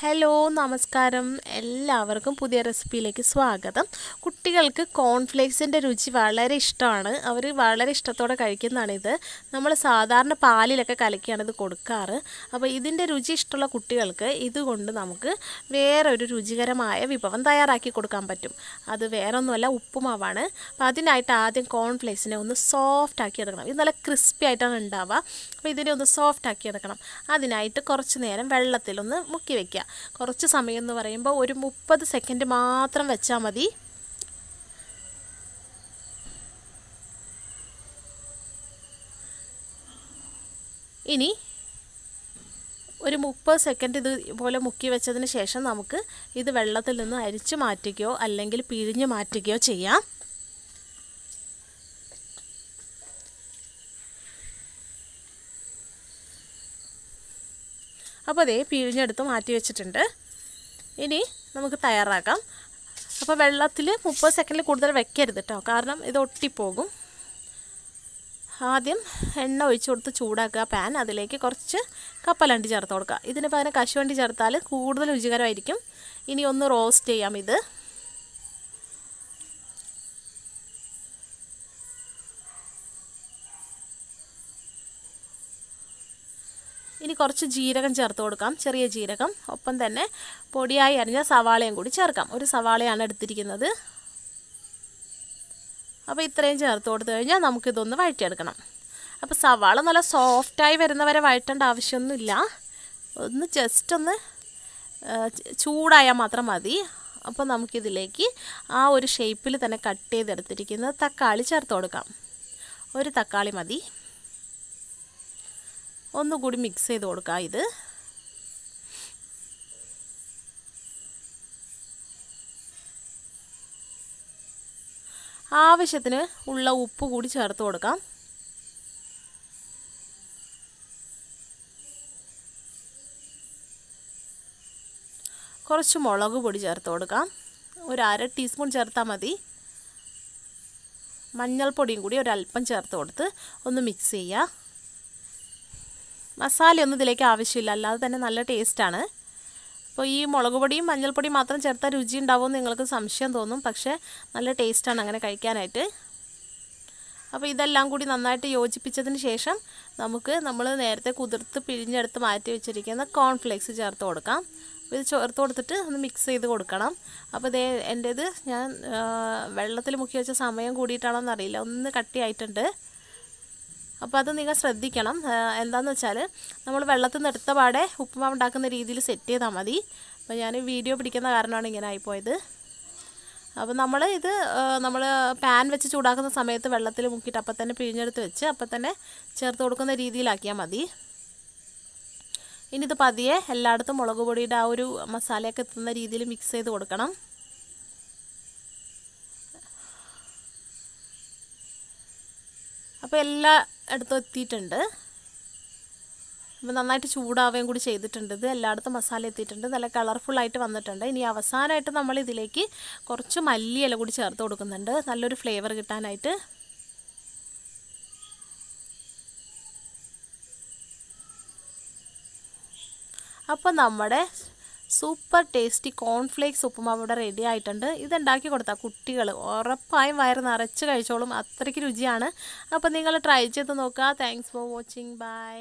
hello നമസ്കാരം എല്ലാവർക്കും പുതിയ റെസിപ്പിയിലേക്ക് സ്വാഗതം കുട്ടികൾക്ക് കോൺഫ്ലേക്സിൻ്റെ രുചി വളരെ ഇഷ്ടമാണ് അവർ വളരെ ഇഷ്ടത്തോടെ കഴിക്കുന്നതാണിത് നമ്മൾ സാധാരണ പാലിലൊക്കെ കലക്കിയാണ് ഇത് കൊടുക്കാറ് അപ്പോൾ ഇതിൻ്റെ രുചി ഇഷ്ടമുള്ള കുട്ടികൾക്ക് ഇതുകൊണ്ട് നമുക്ക് വേറെ ഒരു രുചികരമായ വിഭവം തയ്യാറാക്കി കൊടുക്കാൻ പറ്റും അത് വേറെ ഒന്നുമല്ല ഉപ്പുമാവാണ് അപ്പോൾ അതിനായിട്ട് ആദ്യം കോൺഫ്ലേക്സിനെ ഒന്ന് സോഫ്റ്റ് ആക്കി എടുക്കണം ഇത് നല്ല ക്രിസ്പി ആയിട്ടാണ് ഉണ്ടാവുക അപ്പോൾ ഇതിനെ ഒന്ന് സോഫ്റ്റ് ആക്കി എടുക്കണം അതിനായിട്ട് കുറച്ച് നേരം വെള്ളത്തിലൊന്ന് മുക്കി വയ്ക്കുക കുറച്ച് സമയം എന്ന് പറയുമ്പോൾ ഒരു മുപ്പത് സെക്കൻഡ് മാത്രം വെച്ചാൽ മതി ഇനി ഒരു മുപ്പത് സെക്കൻഡ് ഇതുപോലെ മുക്കി വെച്ചതിന് ശേഷം നമുക്ക് ഇത് വെള്ളത്തിൽ നിന്ന് അരിച്ച് മാറ്റുകയോ അല്ലെങ്കിൽ പിഴിഞ്ഞ് മാറ്റുകയോ ചെയ്യാം അപ്പോൾ അതേ പിഴിഞ്ഞെടുത്ത് മാറ്റി വെച്ചിട്ടുണ്ട് ഇനി നമുക്ക് തയ്യാറാക്കാം അപ്പോൾ വെള്ളത്തിൽ മുപ്പത് സെക്കൻഡിൽ കൂടുതൽ വെക്കരുത് കേട്ടോ കാരണം ഇത് ഒട്ടിപ്പോകും ആദ്യം എണ്ണ ഒഴിച്ചു കൊടുത്ത് ചൂടാക്കുക പാൻ അതിലേക്ക് കുറച്ച് കപ്പലണ്ടി ചേർത്ത് കൊടുക്കുക ഇതിന് പകരം കശുവണ്ടി ചേർത്താൽ കൂടുതൽ രുചികരമായിരിക്കും ഇനി ഒന്ന് റോസ്റ്റ് ചെയ്യാം ഇത് ഇനി കുറച്ച് ജീരകം ചേർത്ത് കൊടുക്കാം ചെറിയ ജീരകം ഒപ്പം തന്നെ പൊടിയായി അരിഞ്ഞ സവാളയും കൂടി ചേർക്കാം ഒരു സവാളയാണ് എടുത്തിരിക്കുന്നത് അപ്പോൾ ഇത്രയും ചേർത്ത് കൊടുത്തു കഴിഞ്ഞാൽ നമുക്കിതൊന്ന് വഴറ്റിയെടുക്കണം അപ്പോൾ സവാള നല്ല സോഫ്റ്റായി വരുന്നവരെ വഴറ്റേണ്ട ആവശ്യമൊന്നുമില്ല ഒന്ന് ജസ്റ്റ് ഒന്ന് ചൂടായാൽ മാത്രം മതി അപ്പോൾ നമുക്കിതിലേക്ക് ആ ഒരു ഷേപ്പിൽ തന്നെ കട്ട് ചെയ്തെടുത്തിരിക്കുന്ന തക്കാളി ചേർത്ത് കൊടുക്കാം ഒരു തക്കാളി മതി ഒന്നുകൂടി മിക്സ് ചെയ്ത് കൊടുക്കാം ഇത് ആവശ്യത്തിന് ഉള്ള ഉപ്പ് കൂടി ചേർത്ത് കൊടുക്കാം കുറച്ച് മുളക് പൊടി ചേർത്ത് കൊടുക്കാം ഒരു അര ടീസ്പൂൺ ചേർത്താൽ മതി മഞ്ഞൾപ്പൊടിയും കൂടി ഒരല്പം ചേർത്ത് കൊടുത്ത് ഒന്ന് മിക്സ് ചെയ്യുക മസാലയൊന്നും ഇതിലേക്ക് ആവശ്യമില്ല അല്ലാതെ തന്നെ നല്ല ടേസ്റ്റാണ് അപ്പോൾ ഈ മുളക് പൊടിയും മഞ്ഞൾപ്പൊടിയും മാത്രം ചേർത്താൽ രുചി ഉണ്ടാവുമെന്ന് നിങ്ങൾക്ക് സംശയം തോന്നും പക്ഷേ നല്ല ടേസ്റ്റാണ് അങ്ങനെ കഴിക്കാനായിട്ട് അപ്പോൾ ഇതെല്ലാം കൂടി നന്നായിട്ട് യോജിപ്പിച്ചതിന് ശേഷം നമുക്ക് നമ്മൾ നേരത്തെ കുതിർത്ത് പിഴിഞ്ഞെടുത്ത് മാറ്റി വെച്ചിരിക്കുന്ന കോൺഫ്ലേക്സ് ചേർത്ത് കൊടുക്കാം ഇത് ചേർത്ത് കൊടുത്തിട്ട് ഒന്ന് മിക്സ് ചെയ്ത് കൊടുക്കണം അപ്പോൾ ഇതേ എൻ്റേത് ഞാൻ വെള്ളത്തിൽ മുക്കി വെച്ച സമയം കൂടിയിട്ടാണോ എന്നറിയില്ല ഒന്ന് കട്ടിയായിട്ടുണ്ട് അപ്പോൾ അത് നിങ്ങൾ ശ്രദ്ധിക്കണം എന്താണെന്ന് വെച്ചാൽ നമ്മൾ വെള്ളത്തിൽ നിന്ന് എടുത്ത പാടെ ഉപ്പുമാവ് ഉണ്ടാക്കുന്ന രീതിയിൽ സെറ്റ് ചെയ്താൽ മതി അപ്പോൾ ഞാൻ വീഡിയോ പിടിക്കുന്ന കാരണമാണ് ഇങ്ങനെ ആയിപ്പോയത് അപ്പോൾ നമ്മൾ ഇത് നമ്മൾ പാൻ വെച്ച് ചൂടാക്കുന്ന സമയത്ത് വെള്ളത്തിൽ മുക്കിയിട്ട് അപ്പം തന്നെ പിഴിഞ്ഞെടുത്ത് വെച്ച് അപ്പം തന്നെ ചേർത്ത് കൊടുക്കുന്ന രീതിയിലാക്കിയാൽ മതി ഇനിയിത് പതിയെ എല്ലായിടത്തും മുളക് പൊടിയുടെ ആ ഒരു മസാലയൊക്കെ എത്തുന്ന രീതിയിൽ മിക്സ് ചെയ്ത് കൊടുക്കണം അപ്പോൾ എല്ലാ അടുത്ത് എത്തിയിട്ടുണ്ട് അപ്പോൾ നന്നായിട്ട് ചൂടാവുകയും കൂടി ചെയ്തിട്ടുണ്ട് ഇത് എല്ലായിടത്തും മസാല എത്തിയിട്ടുണ്ട് നല്ല കളർഫുള്ളായിട്ട് വന്നിട്ടുണ്ട് ഇനി അവസാനമായിട്ട് നമ്മൾ ഇതിലേക്ക് കുറച്ച് മല്ലിയില കൂടി ചേർത്ത് കൊടുക്കുന്നുണ്ട് നല്ലൊരു ഫ്ലേവർ കിട്ടാനായിട്ട് അപ്പോൾ നമ്മുടെ സൂപ്പർ ടേസ്റ്റി കോൺഫ്ലേക്സ് ഉപ്പുമാവ് ഇവിടെ റെഡി ആയിട്ടുണ്ട് ഇതുണ്ടാക്കി കൊടുത്താൽ കുട്ടികൾ ഉറപ്പായും വയറ് നിറച്ച് കഴിച്ചോളും അത്രയ്ക്ക് രുചിയാണ് അപ്പോൾ നിങ്ങൾ ട്രൈ ചെയ്ത് നോക്കുക താങ്ക്സ് ഫോർ വാച്ചിങ് ബൈ